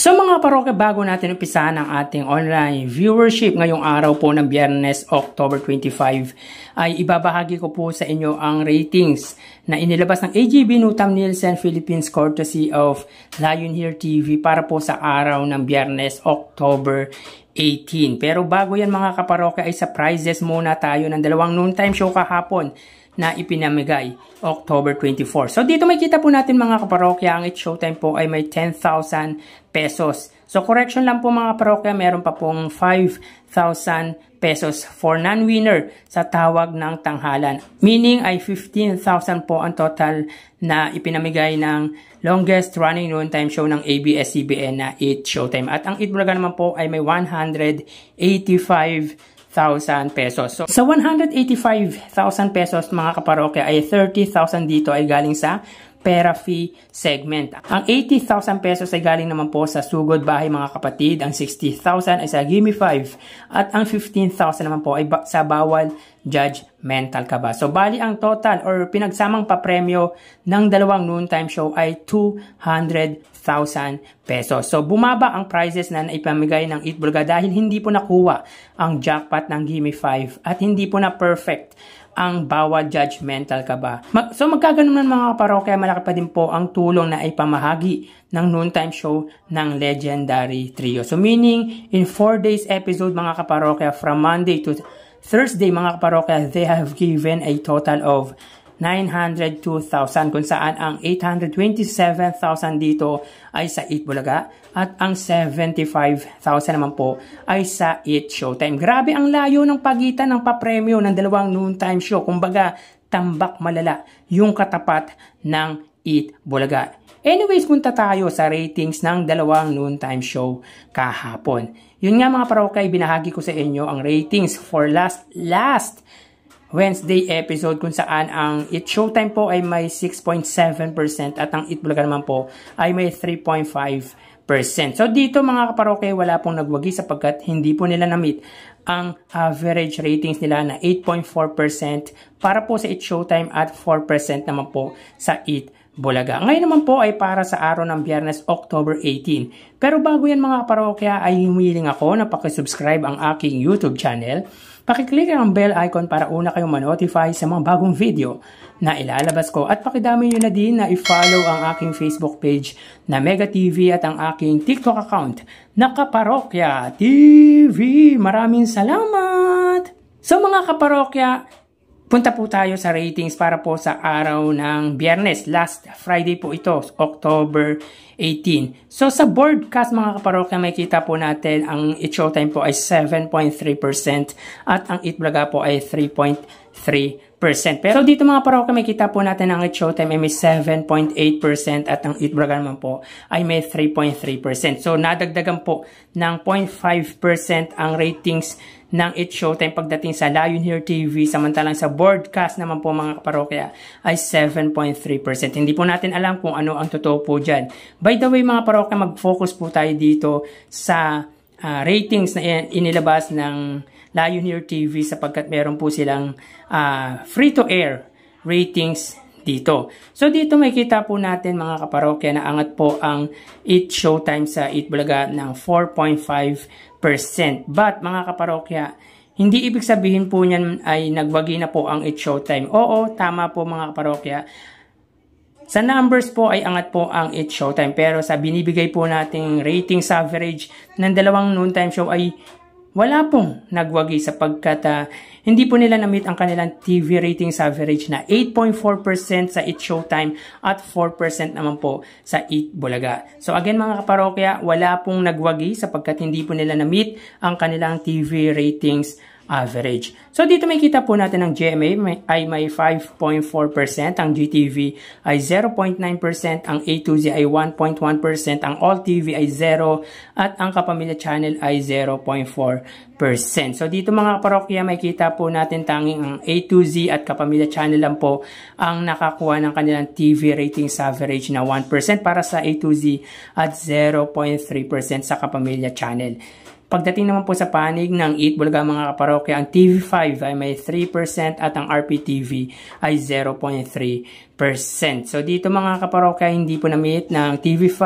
So mga parokya, bago natin umpisahan ang ating online viewership ngayong araw po ng Biyernes, October 25, ay ibabahagi ko po sa inyo ang ratings na inilabas ng AGB Nutam Nielsen Philippines courtesy of Lionhear TV para po sa araw ng Biyernes, October 18. Pero bago yan mga kaparokya ay surprises muna tayo ng dalawang noontime show kahapon na ipinamigay October 24. So dito makita po natin mga kaparokya ang it showtime po ay may 10,000 pesos. So correction lang po mga kaparokya meron pa pong 5,000 pesos for non-winner sa tawag ng tanghalan. Meaning ay 15,000 po ang total na ipinamigay ng longest running noontime show ng ABS-CBN na 8 Showtime. At ang It Bulaga naman po ay may 185,000 pesos. So, sa 185,000 pesos mga kaparokya ay 30,000 dito ay galing sa pera fee segment. Ang 80,000 pesos ay galing naman po sa sugod bahay mga kapatid. Ang 60,000 ay sa Gimme 5 at ang 15,000 naman po ay ba sa bawal judgmental ka ba. So bali ang total or pinagsamang papremyo ng dalawang noontime show ay 200,000 pesos. So bumaba ang prizes na naipamigay ng Eat Bulga dahil hindi po nakuha ang jackpot ng Gimme 5 at hindi po na perfect ang bawat judgmental ka ba. Mag- so magkaganon ng mga parokya, malaki pa din po ang tulong na ay pamahagi ng noontime show ng Legendary Trio. So meaning, in 4 days episode mga kaparokya from Monday to Thursday mga kaparokya, they have given a total of 902,000 kung saan ang 827,000 dito ay sa 8 Bulaga at ang 75,000 naman po ay sa 8 Showtime. Grabe ang layo ng pagitan ng papremyo ng dalawang noontime show. Kumbaga, tambak malala yung katapat ng 8 Bulaga. Anyways, punta tayo sa ratings ng dalawang noontime show kahapon. Yun nga mga parokay, binahagi ko sa inyo ang ratings for last last Wednesday episode kung saan ang It Showtime po ay may 6.7% at ang It Bulaga naman po ay may 3.5%. So dito mga kaparoke, wala pong nagwagi sapagkat hindi po nila na-meet ang average ratings nila na 8.4% para po sa It Showtime at 4% naman po sa It Bulaga. Ngayon naman po ay para sa araw ng Biyernes, October 18. Pero bago yan mga kaparokya ay humiling ako na pakisubscribe ang aking YouTube channel Pakiclick ang bell icon para una kayong manotify sa mga bagong video na ilalabas ko at pakidami nyo na din na i-follow ang aking Facebook page na Mega TV at ang aking TikTok account na Kaparokya TV. Maraming salamat! So mga kaparokya, Punta po tayo sa ratings para po sa araw ng biyernes. Last Friday po ito, October 18. So sa broadcast mga kaparokya, makikita po natin ang it po ay 7.3% at ang it vloga po ay 3.3%. Pero dito mga parokya, may kita po natin ang Showtime eh, ay may 7.8% at ang Itbragan man po ay may 3.3%. So nadagdagan po ng 0.5% ang ratings ng It Showtime pagdating sa Lionheart TV samantalang sa broadcast naman po mga parokya ay 7.3%. Hindi po natin alam kung ano ang totoo po dyan. By the way mga parokya mag-focus po tayo dito sa uh, ratings na inilabas ng Lioneer TV sapagkat meron po silang uh, free-to-air ratings dito. So dito makikita po natin mga kaparokya na angat po ang 8 Showtime sa 8 Bulaga ng 4.5%. But mga kaparokya, hindi ibig sabihin po niyan ay nagwagi na po ang 8 Showtime. Oo, tama po mga kaparokya. Sa numbers po ay angat po ang 8 showtime pero sa binibigay po nating rating average ng dalawang noontime show ay wala pong nagwagi sapagkat uh, hindi po nila na-meet ang kanilang TV ratings average na 8.4% sa It Showtime at 4% naman po sa It Bulaga. So again mga kaparokya, wala pong nagwagi sapagkat hindi po nila na-meet ang kanilang TV ratings average. So dito makita po natin ang GMA ay may 5.4%, ang GTV ay 0.9%, ang A2Z ay 1.1%, ang All TV ay 0 at ang Kapamilya Channel ay 0.4%. So dito mga parokya makita po natin tanging ang A2Z at Kapamilya Channel lang po ang nakakuha ng kanilang TV ratings average na 1% para sa A2Z at 0.3% sa Kapamilya Channel. Pagdating naman po sa panig ng 8 Bulaga mga kaparokya, ang TV5 ay may 3% at ang RPTV ay 0.3%. So dito mga kaparokya, hindi po na-meet ng TV5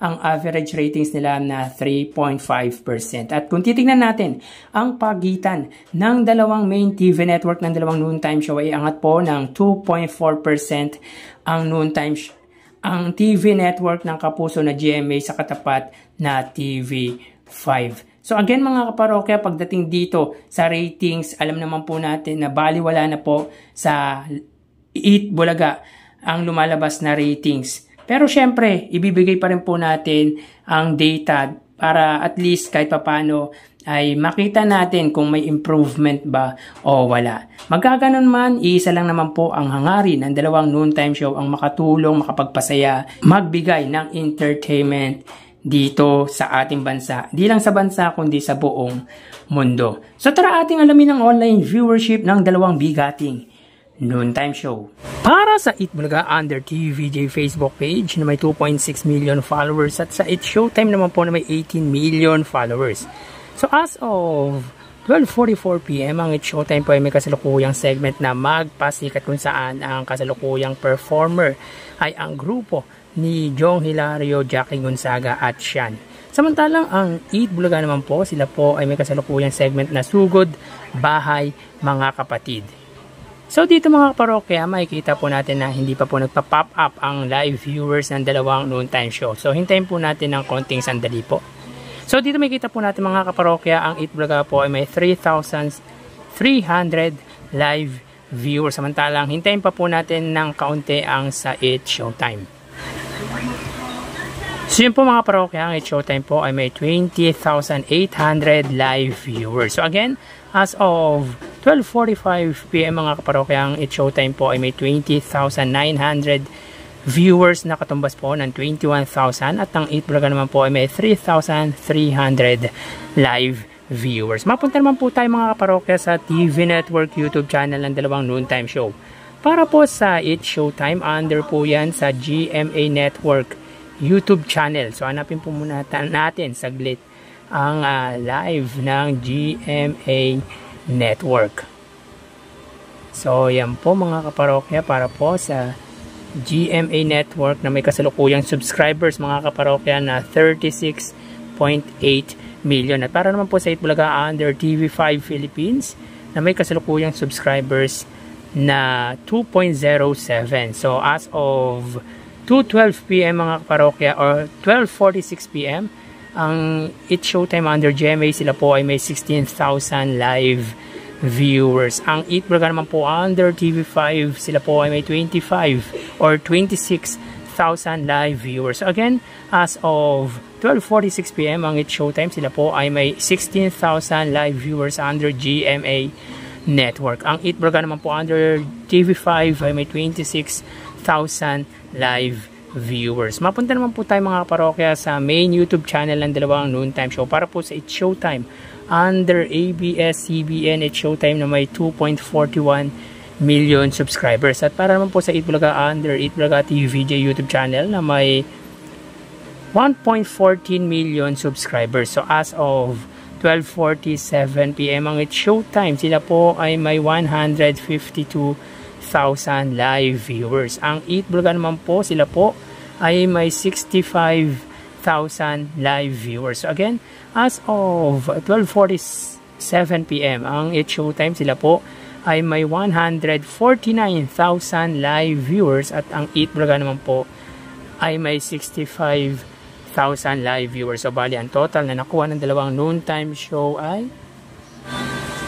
ang average ratings nila na 3.5%. At kung titignan natin, ang pagitan ng dalawang main TV network ng dalawang noontime show ay angat po ng 2.4% ang noontime show ang TV network ng kapuso na GMA sa katapat na TV5. So again mga kaparokya, pagdating dito sa ratings, alam naman po natin na baliwala na po sa Eat Bulaga ang lumalabas na ratings. Pero syempre, ibibigay pa rin po natin ang data para at least kahit papano ay makita natin kung may improvement ba o wala. Magkaganon man, isa lang naman po ang hangarin ng dalawang noontime show ang makatulong, makapagpasaya, magbigay ng entertainment dito sa ating bansa. Di lang sa bansa kundi sa buong mundo. So tara ating alamin ang online viewership ng dalawang bigating noontime show. Para sa It Bulaga Under TVJ Facebook page na may 2.6 million followers at sa It Showtime naman po na may 18 million followers. So as of 12.44pm, ang It Showtime po ay may kasalukuyang segment na magpasikat kung saan ang kasalukuyang performer ay ang grupo ni Jong Hilario, Jackie Gonzaga at Shan. Samantalang ang Eat Bulaga naman po, sila po ay may kasalukuyang segment na Sugod, Bahay, Mga Kapatid. So dito mga parokya, makikita po natin na hindi pa po nagpa-pop up ang live viewers ng dalawang noontime show. So hintayin po natin ng konting sandali po. So dito makikita po natin mga kaparokya, ang Eat Bulaga po ay may 3,300 live viewers. Samantalang hintayin pa po natin ng kaunti ang sa Eat showtime. So yun po mga parokya, ang showtime po ay may 20,800 live viewers. So again, as of 12.45pm mga kaparokya, ang showtime po ay may 20,900 viewers na katumbas po ng 21,000 at ang 8 vlogger naman po ay may 3,300 live viewers viewers. Mapunta naman po tayo mga kaparokya sa TV Network YouTube channel ng dalawang noontime show. Para po sa It Showtime, under po yan sa GMA Network YouTube channel. So hanapin po muna natin saglit ang uh, live ng GMA Network. So yan po mga kaparokya para po sa GMA Network na may kasalukuyang subscribers mga kaparokya na 36.8 million. At para naman po sa Itbulaga under TV5 Philippines na may kasalukuyang subscribers na 2.07. So as of 2.12 p.m. mga parokya or 12.46 p.m. Ang It Showtime under GMA sila po ay may 16,000 live viewers. Ang Eat Braga naman po under TV5 sila po ay may 25 or 26,000 live viewers. So again, as of 12.46 p.m. ang It Showtime sila po ay may 16,000 live viewers under GMA Network. Ang Eat Braga naman po under TV5 ay may 26,000 live viewers. Mapunta naman po tayo mga parokya sa main YouTube channel ng dalawang noontime show para po sa It's Showtime under ABS-CBN It's Showtime na may 2.41 million subscribers. At para naman po sa Itbulaga under Itbulaga TVJ YouTube channel na may 1.14 million subscribers. So as of 12.47pm ang It's Showtime, sila po ay may 152 6,000 live viewers. Ang Eatblogan naman po, sila po ay may 65,000 live viewers. So again, as of 12.47pm, ang 8 showtime sila po ay may 149,000 live viewers at ang Eatblogan naman po ay may 65,000 live viewers. So bali, ang total na nakuha ng dalawang noontime show ay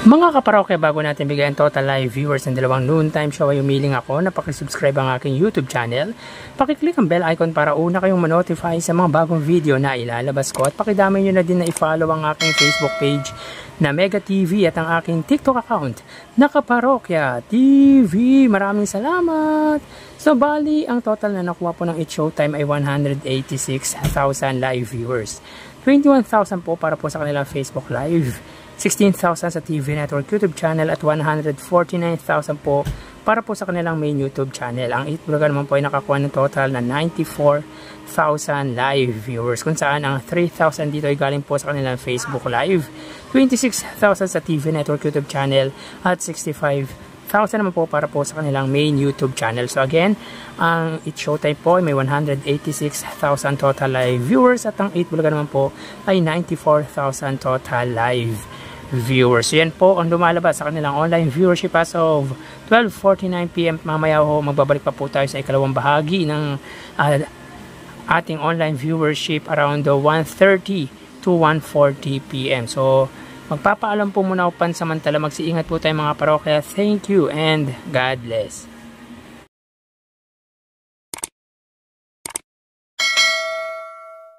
mga kaparokya, bago natin bigyan total live viewers ng dalawang noontime show ay umiling ako na pakisubscribe ang aking YouTube channel. Pakiclick ang bell icon para una kayong manotify sa mga bagong video na ilalabas ko at pakidamay nyo na din na i-follow ang aking Facebook page na Mega TV at ang aking TikTok account na Kaparokya TV. Maraming salamat! So bali, ang total na nakuha po ng It time ay 186,000 live viewers. 21,000 po para po sa kanilang Facebook Live. 16,000 sa TV Network YouTube channel at 149,000 po para po sa kanilang main YouTube channel. Ang Itbulaga naman po ay nakakuha ng total na 94,000 live viewers kung saan ang 3,000 dito ay galing po sa kanilang Facebook Live, 26,000 sa TV Network YouTube channel at 65,000 1,000 naman po para po sa kanilang main YouTube channel. So again, ang It Showtime po ay may 186,000 total live viewers at ang 8 Bulaga naman po ay 94,000 total live viewers. yan po ang lumalabas sa kanilang online viewership as of 12.49pm. Mamaya ho, magbabalik pa po tayo sa ikalawang bahagi ng uh, ating online viewership around 1.30 to 1.40pm. So magpapaalam po muna ako pansamantala. Magsiingat po tayo mga parokya. Thank you and God bless.